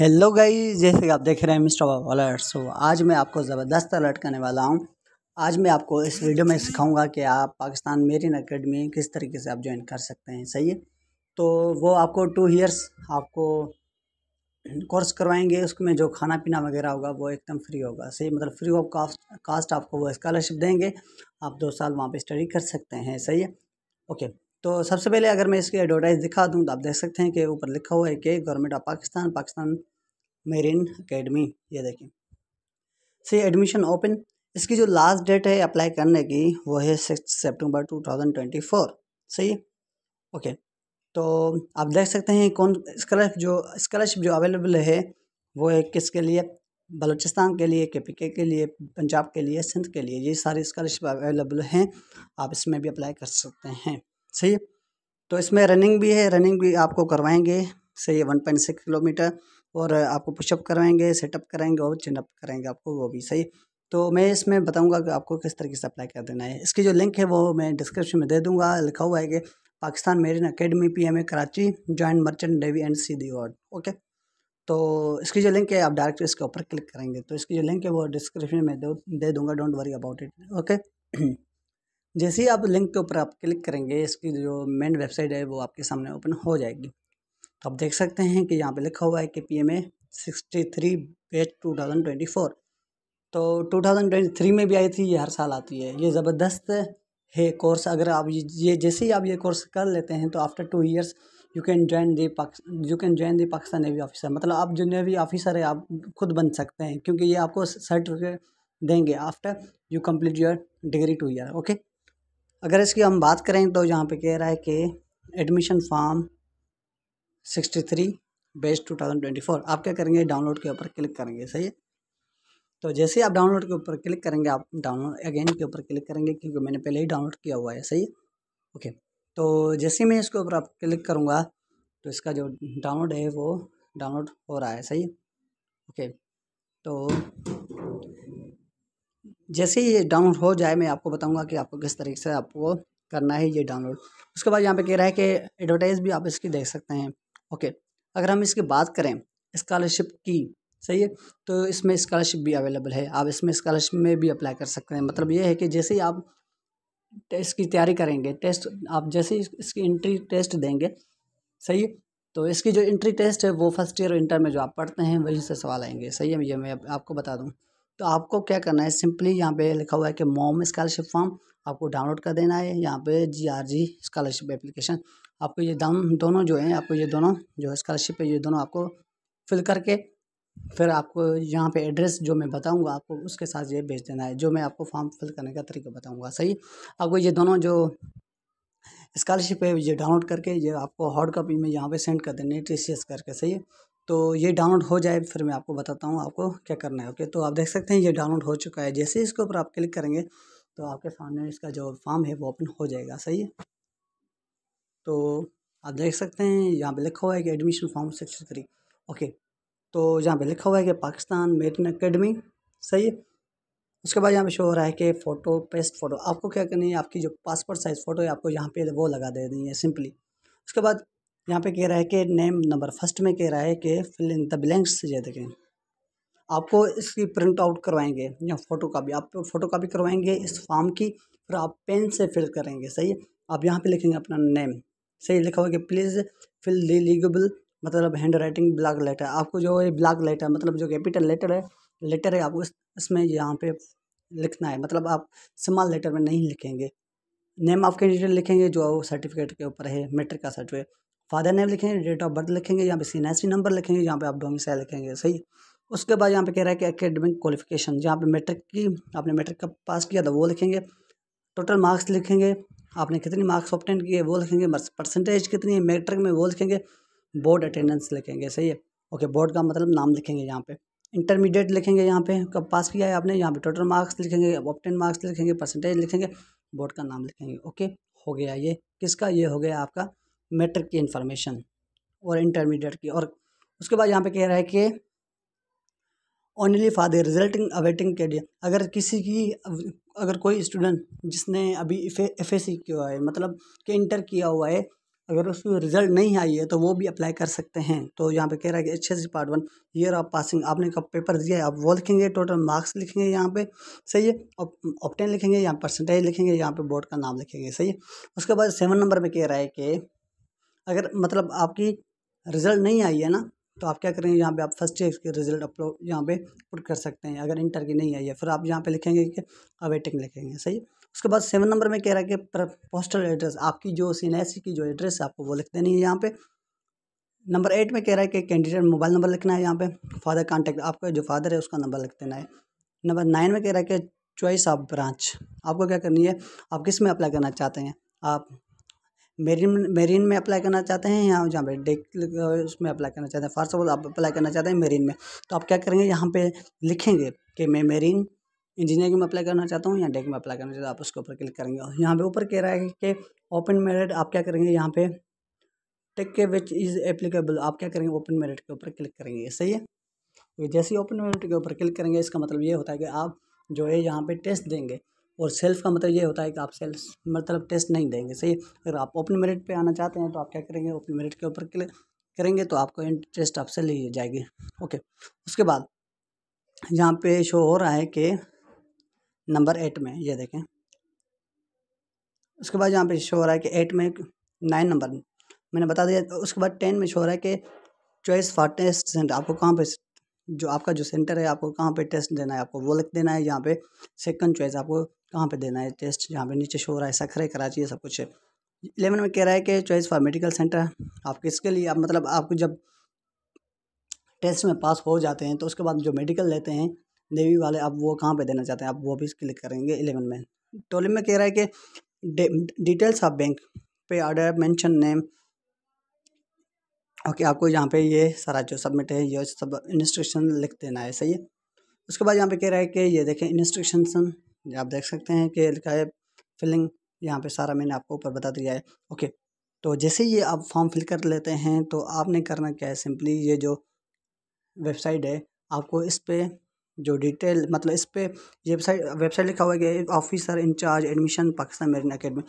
hello गई जैसे कि आप देख रहे हैं मिस्टर अलर्ट सो आज मैं आपको ज़बरदस्त अलर्ट करने वाला हूँ आज मैं आपको इस वीडियो में सिखाऊंगा कि आप पाकिस्तान मेरिन अकेडमी किस तरीके से आप ज्वाइन कर सकते हैं सही है तो वो आपको टू ईयर्स आपको कोर्स करवाएंगे उसमें जो खाना पीना वगैरह होगा वो एकदम फ्री होगा सही मतलब फ्री ऑफ कास्ट कास्ट आपको वो स्कॉलरशिप देंगे आप दो साल वहाँ पर स्टडी कर सकते हैं सही है ओके तो सबसे पहले अगर मैं इसकी एडवर्टाइज़ दिखा दूँ तो आप देख सकते हैं कि ऊपर लिखा हुआ है कि government of Pakistan Pakistan marine academy ये देखें से एडमिशन ओपन इसकी जो लास्ट डेट है अप्लाई करने की वो है सिक्स सेप्टेम्बर टू सही है ओके तो आप देख सकते हैं कौन स्कॉलरशिप जो स्कॉलरशिप जो अवेलेबल है वो है किसके लिए बलूचिस्तान के लिए के पी के लिए पंजाब के लिए सिंध के लिए ये सारी स्कॉलरशिप अवेलेबल हैं आप इसमें भी अप्लाई कर सकते हैं सही है तो इसमें रनिंग भी है रनिंग भी आपको करवाएंगे सही है वन पॉइंट सिक्स किलोमीटर और आपको पुशअप करवाएंगे सेटअप करेंगे और चिनअप करेंगे आपको वो भी सही तो मैं इसमें बताऊंगा कि आपको किस तरीके से अप्लाई कर देना है इसकी जो लिंक है वो मैं डिस्क्रिप्शन में दे दूंगा लिखा हुआ है कि Pakistan marine academy P M A Karachi joint merchant डेवी एंड सी दी ओके तो इसकी जो लिंक है आप डायरेक्ट इसके ऊपर क्लिक करेंगे तो इसकी जो लिंक है वो डिस्क्रिप्शन में दे दूंगा don't worry about it okay जैसे ही आप लिंक के ऊपर आप क्लिक करेंगे इसकी जो मेन वेबसाइट है वो आपके सामने ओपन हो जाएगी तो आप देख सकते हैं कि यहाँ पे लिखा हुआ है कि P M A sixty three batch two thousand twenty four तो टू थाउजेंड ट्वेंटी थ्री में भी आई थी ये हर साल आती है ये ज़बरदस्त है कोर्स अगर आप ये जैसे ही आप ये कोर्स कर लेते हैं तो after two years you can join the you can join the Pakistan navy officer मतलब आप जो नेवी ऑफिसर है आप खुद बन सकते हैं क्योंकि ये आपको सर्टिफिकेट देंगे after you complete your degree two year okay अगर इसकी हम बात करें तो यहाँ पे कह रहा है कि एडमिशन फॉर्म 63 बेस्ट 2024 आप क्या करेंगे डाउनलोड के ऊपर क्लिक करेंगे सही है तो जैसे ही आप डाउनलोड के ऊपर क्लिक करेंगे आप डाउनलोड अगेन के ऊपर क्लिक करेंगे क्योंकि मैंने पहले ही डाउनलोड किया हुआ है सही है ओके तो जैसे मैं इसके ऊपर आप क्लिक करूँगा तो इसका जो डाउनलोड है वो डाउनलोड हो रहा है सही ओके तो जैसे ही ये डाउनलोड हो जाए मैं आपको बताऊंगा कि आपको किस तरीके से आपको करना है ये डाउनलोड उसके बाद यहाँ पे कह रहा है कि एडवर्टाइज भी आप इसकी देख सकते हैं ओके अगर हम इसकी बात करें इस्कॉलरशिप की सही है तो इसमें इस्कॉलरशिप भी अवेलेबल है आप इसमें इस्कॉलरशिप में भी अप्लाई कर सकते हैं मतलब ये है कि जैसे ही आप टेस्ट की तैयारी करेंगे टेस्ट आप जैसे ही इसकी इंट्री टेस्ट देंगे सही है तो इसकी जो इंट्री टेस्ट है वो फर्स्ट ईयर इंटर में जो आप पढ़ते हैं वहीं से सवाल आएंगे सही है ये मैं आपको बता दूँ तो आपको क्या करना है सिंपली यहाँ पे लिखा हुआ है कि मोम स्कॉलरशिप फॉर्म आपको डाउनलोड कर देना है यहाँ पे G R G scholarship application आपको ये दाम दोनों जो है आपको ये दोनों जो है स्कॉलरशिप है ये दोनों आपको फिल करके फिर आपको यहाँ पे एड्रेस जो मैं बताऊँगा आपको उसके साथ ये भेज देना है जो मैं आपको फॉर्म फिल करने का तरीका बताऊँगा सही आपको ये दोनों जो स्कॉलरशिप है ये डाउनलोड करके ये आपको हार्ड कॉपी में यहाँ पे सेंड कर देना है टी करके सही तो ये डाउनलोड हो जाए फिर मैं आपको बताता हूँ आपको क्या करना है ओके तो आप देख सकते हैं ये डाउनलोड हो चुका है जैसे इसके ऊपर आप क्लिक करेंगे तो आपके सामने इसका जो फॉर्म है वो ओपन हो जाएगा सही है तो आप देख सकते हैं यहाँ पे लिखा हुआ है कि admission form six three okay तो यहाँ पे लिखा हुआ है कि पाकिस्तान मेटन अकेडमी सही है उसके बाद यहाँ पे शो हो रहा है कि फ़ोटो पेस्ट फ़ोटो आपको क्या करनी है आपकी जो पासपोर्ट साइज़ फ़ोटो है आपको यहाँ पे वो लगा दे देनी है सिंपली उसके बाद यहाँ पे कह रहा है कि नेम नंबर फर्स्ट में कह रहा है कि फिल इन द ब्लैंक्स ये देखें आपको इसकी प्रिंट आउट करवाएंगे या फ़ोटो कापी आप फ़ोटो कापी करवाएंगे इस फॉर्म की फिर आप पेन से फिल करेंगे सही आप यहाँ पे लिखेंगे अपना नेम सही लिखा हुआ कि प्लीज़ फिल द लीगेबल मतलब हैंड राइटिंग ब्लैक लेटर आपको जो ये ब्लैक लेटर मतलब जो कैपिटल लेटर है लेटर है आपको इस, इसमें यहाँ पर लिखना है मतलब आप स्मॉल लेटर में नहीं लिखेंगे नेम आपके डिटेल लिखेंगे जो सर्टिफिकेट के ऊपर है मेट्रिक का सर्टिफिकेट फादर नेम लिखेंगे डेट ऑफ बर्थ लिखेंगे यहाँ पे सी नंबर लिखेंगे यहाँ पे आप डोमिसाइल लिखेंगे सही उसके बाद यहाँ पे कह रहा है कि एकेडमिक क्वालिफिकेशन जहाँ पे मैट्रिक की आपने मैट्रिक का पास किया था तो वो लिखेंगे टोटल मार्क्स लिखेंगे आपने कितने मार्क्स ऑप्टेंट किए वो लिखेंगे परसेंटेज कितनी है मेट्रिक में वो लिखेंगे बोर्ड अटेंडेंस लिखेंगे सही है ओके बोर्ड का मतलब नाम लिखेंगे यहाँ पे इंटरमीडिएट लिखेंगे यहाँ पे कब पास किया है आपने यहाँ पे टोटल मार्क्स लिखेंगे ऑप्टेंट मार्क्स लिखेंगे परसेंटेज लिखेंगे बोर्ड का नाम लिखेंगे ओके हो गया ये किसका ये हो गया आपका मेट्रिक की इन्फॉर्मेशन और इंटरमीडिएट की और उसके बाद यहाँ पे कह रहा है कि only for the resulting awaiting कैडियर अगर किसी की अगर कोई स्टूडेंट जिसने अभी एफ एस सी किया है मतलब कि इंटर किया हुआ है अगर उसको रिजल्ट नहीं आई है तो वो भी अप्लाई कर सकते हैं तो यहाँ पे कह रहा है कि H S part one year of passing आपने कब पेपर दिया है आप वो लिखेंगे टोटल मार्क्स लिखेंगे यहाँ पे सही है ऑप्टेन लिखेंगे यहाँ परसेंटेज लिखेंगे यहाँ पे बोर्ड का नाम लिखेंगे सही है उसके बाद सेवन नंबर में कह रहा है कि अगर मतलब आपकी रिज़ल्ट नहीं आई है ना तो आप क्या करेंगे यहाँ पे आप फर्स्ट ईयर के रिजल्ट अपलोड यहाँ पे पुट कर सकते हैं अगर इंटर की नहीं आई है फिर आप यहाँ पे लिखेंगे कि अवेटिंग लिखेंगे सही उसके बाद सेवन नंबर में कह रहा है कि पोस्टल एड्रेस आपकी जो सी की जो एड्रेस है आपको वो लिख देनी है यहाँ पे नंबर एट में कह रहा है कि कैंडिडेट मोबाइल नंबर लिखना है यहाँ पे फादर कॉन्टेक्ट आपका जो फादर है उसका नंबर लिख देना है नंबर नाइन में कह रहा है कि चॉइस ऑफ ब्रांच आपको क्या करनी है आप किस में अप्लाई करना चाहते हैं आप मेरिन मेरिन में अप्लाई करना चाहते हैं या जहाँ पे डेक उसमें अप्लाई करना चाहते हैं ऑफ ऑल आप अप्लाई करना चाहते हैं मेरिन में तो आप क्या करेंगे यहाँ पे लिखेंगे कि मैं मेरिन इंजीनियरिंग में अप्लाई करना चाहता हूँ या डेक में अप्लाई करना चाहता हूँ आप उसके ऊपर क्लिक करेंगे और यहाँ पे ऊपर कह रहा है कि ओपन मेरिट आप क्या करेंगे यहाँ पे टेक के विच इज़ एप्लीकेबल आप क्या करेंगे ओपन मेरिट के ऊपर क्लिक करेंगे सही है तो जैसे ही ओपन मेरिट के ऊपर क्लिक करेंगे इसका मतलब ये होता है कि आप जो है यहाँ पर टेस्ट देंगे और सेल्फ का मतलब ये होता है कि आप सेल्फ मतलब टेस्ट नहीं देंगे सही अगर आप ओपन मेरिट पे आना चाहते हैं तो आप क्या करेंगे ओपन मेरिट के ऊपर क्लिक करेंगे तो आपको टेस्ट आपसे ली जाएगी ओके उसके बाद यहाँ पे शो हो रहा है कि नंबर एट में ये देखें उसके बाद यहाँ पे शो हो रहा है कि एट में नाइन नंबर मैंने बता दिया उसके बाद टेन में शो हो रहा है कि चॉइस फॉर टेस्ट सेंटर आपको कहाँ पर जो आपका जो सेंटर है आपको कहाँ पे टेस्ट देना है आपको वो लिख देना है यहाँ पे सेकंड चॉइस आपको कहाँ पे देना है टेस्ट जहाँ पे नीचे शो रहा है सखरे कराची है सब कुछ है इलेवन में कह रहा है कि चॉइस फॉर मेडिकल सेंटर आप किसके लिए आप मतलब आपको जब टेस्ट में पास हो जाते हैं तो उसके बाद जो मेडिकल लेते हैं नेवी वाले आप वो कहाँ पर देना चाहते हैं आप वो भी क्लिक करेंगे इलेवन में ट्वेल्व तो में कह रहा है कि details of bank pay order mention name okay आपको यहाँ पे ये सारा जो सबमिट है ये सब इंस्ट्रक्शन लिख देना है सही है उसके बाद यहाँ पे कह रहा है कि ये देखें इंस्ट्रक्शन आप देख सकते हैं कि लिखा है फिलिंग यहाँ पे सारा मैंने आपको ऊपर बता दिया है ओके तो जैसे ये आप फॉर्म फिल कर लेते हैं तो आपने करना क्या है सिंपली ये जो वेबसाइट है आपको इस पर जो डिटेल मतलब इस पर वेबसाइट वेबसाइट लिखा हुआ है कि officer incharge admission Pakistan marine academy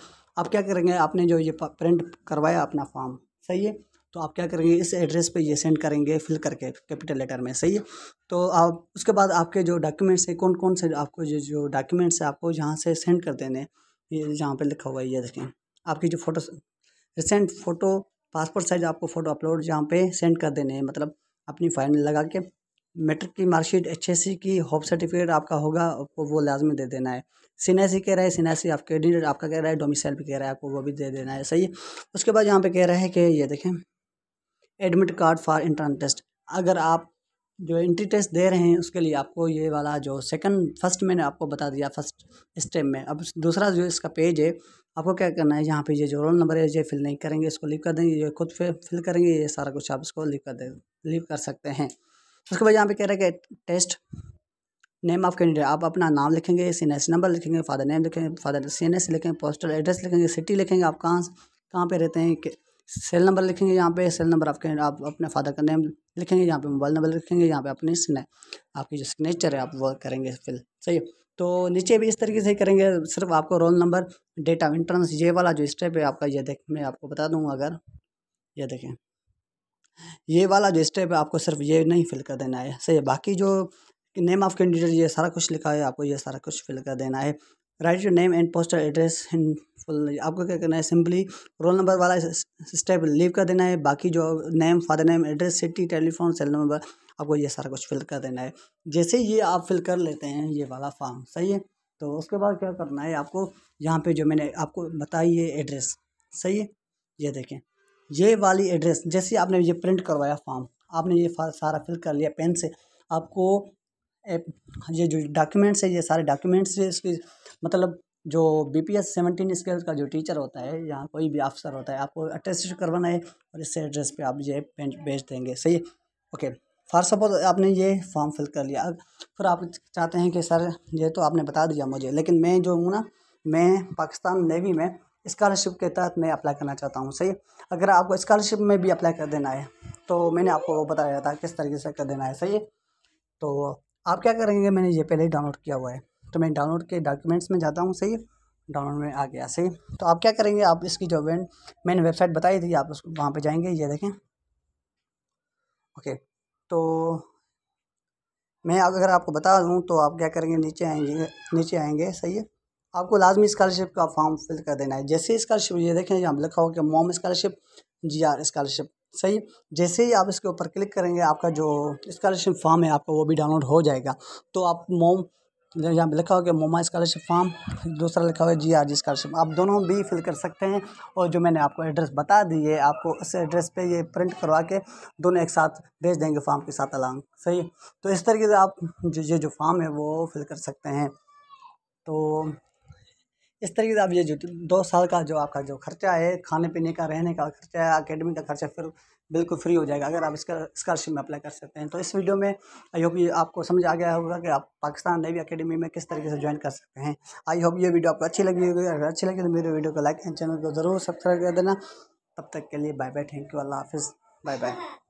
आप क्या करेंगे आपने जो ये प्रिंट करवाया अपना फॉर्म सही है तो आप क्या करेंगे इस एड्रेस पे ये सेंड करेंगे फिल करके कैपिटल लेटर में सही है तो आप उसके बाद आपके जो डॉक्यूमेंट्स है कौन कौन से आपको जो जो डॉक्यूमेंट्स है आपको जहाँ से सेंड कर देने ये जहाँ पर लिखा हुआ है ये देखें आपकी जो photo recent photo passport size आपको फ़ोटो अपलोड जहाँ पर सेंड कर देने हैं मतलब अपनी फाइल में लगा के मेट्रिक की मार्कशीट एच की होप सर्टिफिकेट आपका होगा आपको वो लाजमी दे देना है एस कह रहा है सिनेसी आपके कैंडिडेट आपका कह रहा है डोमिसाइल भी कह रहा है आपको वो भी दे देना है सही है उसके बाद यहाँ पे कह रहा है कि ये देखें admit card for entrance test अगर आप जो इंट्री टेस्ट दे रहे हैं उसके लिए आपको ये वाला जो सेकंड फर्स्ट मैंने आपको बता दिया फर्स्ट स्टेप में अब दूसरा जो इसका पेज है आपको क्या करना है यहाँ पे ये जो रोल नंबर है ये फिल नहीं करेंगे इसको लीव कर देंगे ये खुद फिल करेंगे ये सारा कुछ आप इसको लीव कर दे लीव कर सकते हैं उसके बाद यहाँ पे कह रहे हैं कि टेस्ट नेम ऑफ कैंडिडेट आप अपना नाम लिखेंगे सी नंबर लिखेंगे फादर नेम लिखेंगे फादर सी लिखेंगे पोस्टल एड्रेस लिखेंगे सिटी लिखेंगे आप कहाँ कहाँ पर रहते हैं सेल नंबर लिखेंगे यहाँ पे सेल नंबर आपके आप अपने फादर का नेम लिखेंगे यहाँ पे मोबाइल नंबर लिखेंगे यहाँ पे अपनी आपकी जो सिग्नेचर है आप वो करेंगे फिल सही तो नीचे भी इस तरीके से करेंगे सिर्फ आपको roll number date of entrance ये वाला जो स्टेप है आपका ये देख मैं आपको बता दूंगा अगर ये देखें ये वाला जो स्टेप है आपको सिर्फ ये नहीं फिल कर देना है सही है बाकी जो नेम ऑफ कैंडिडेट ये सारा कुछ लिखा है आपको ये सारा कुछ फिल कर देना है write your name and postal address in आपको क्या करना है सिंपली रोल नंबर वाला स्टेप लीव कर देना है बाकी जो name father name address city telephone cell number आपको ये सारा कुछ फिल कर देना है जैसे ये आप फिल कर लेते हैं ये वाला फॉर्म सही है तो उसके बाद क्या करना है आपको यहाँ पे जो मैंने आपको बताई ये एड्रेस सही है ये देखें ये वाली एड्रेस जैसे आपने ये प्रिंट करवाया फॉर्म आपने ये सारा फिल कर लिया पेन से आपको ये जो डॉक्यूमेंट्स है ये सारे डॉक्यूमेंट्स है इसके मतलब जो B P S seventeen scale का जो टीचर होता है या कोई भी अफसर होता है आपको अटेस्ट करवाना है और इससे एड्रेस पे आप ये भेज देंगे सही ओके फॉर सपोज आपने ये फॉर्म फिल कर लिया फिर आप चाहते हैं कि सर ये तो आपने बता दिया मुझे लेकिन मैं जो हूँ ना मैं पाकिस्तान नेवी में इस्कालरशिप के तहत मैं अप्लाई करना चाहता हूँ सही अगर आपको इस्कालरशिप में भी अप्लाई कर देना है तो मैंने आपको बताया था किस तरीके से कर देना है सही तो आप क्या करेंगे मैंने ये पहले ही डाउनलोड किया हुआ है तो मैं डाउनलोड के डॉक्यूमेंट्स में जाता हूँ सही डाउनलोड में आ गया सही तो आप क्या करेंगे आप इसकी जो वेंट मैंने वेबसाइट बताई थी आप उसको वहाँ पर जाएंगे ये देखें ओके तो मैं अगर आपको बता दूँ तो आप क्या करेंगे नीचे आएंगे नीचे आएंगे सही है आपको लाजमी स्कॉलरशिप का फॉर्म फिल कर देना है जैसे स्कॉलरशिप ये देखें यहाँ लिखा हो कि मोम स्कॉलरशिप जी आर स्कॉलरशिप सही जैसे ही आप इसके ऊपर क्लिक करेंगे आपका जो स्कॉलरशिप फॉर्म है आपका वो भी डाउनलोड हो जाएगा तो आप मोम यहाँ पे लिखा हुआ कि मोमा स्कॉलरशिप फॉर्म दूसरा लिखा हुआ है जी आर जी स्कॉलरशिप आप दोनों भी फिल कर सकते हैं और जो मैंने आपको एड्रेस बता दी है आपको उस एड्रेस पे ये प्रिंट करवा के दोनों एक साथ भेज देंगे फॉर्म के साथ अलांग सही तो इस तरीके से आप जो ये जो फॉर्म है वो फिल कर सकते हैं तो इस तरीके से आप ये जो दो साल का जो आपका जो खर्चा है खाने पीने का रहने का खर्चा है अकेडमी का खर्चा फिर बिल्कुल फ्री हो जाएगा अगर आप इसका स्कॉलरशिप में अप्लाई कर सकते हैं तो इस वीडियो में आई होप ये आपको समझ आ गया होगा कि आप पाकिस्तान नेवी अकेडमी में किस तरीके से ज्वाइन कर सकते हैं आई होप ये वीडियो आपको अच्छी लगी होगी अगर अच्छी लगी तो मेरे वीडियो को लाइक एंड चैनल को ज़रूर सब्सक्राइब कर देना तब तक के लिए बाय बाय थैंक यू अल्लाह हाफिज़ बाय बाय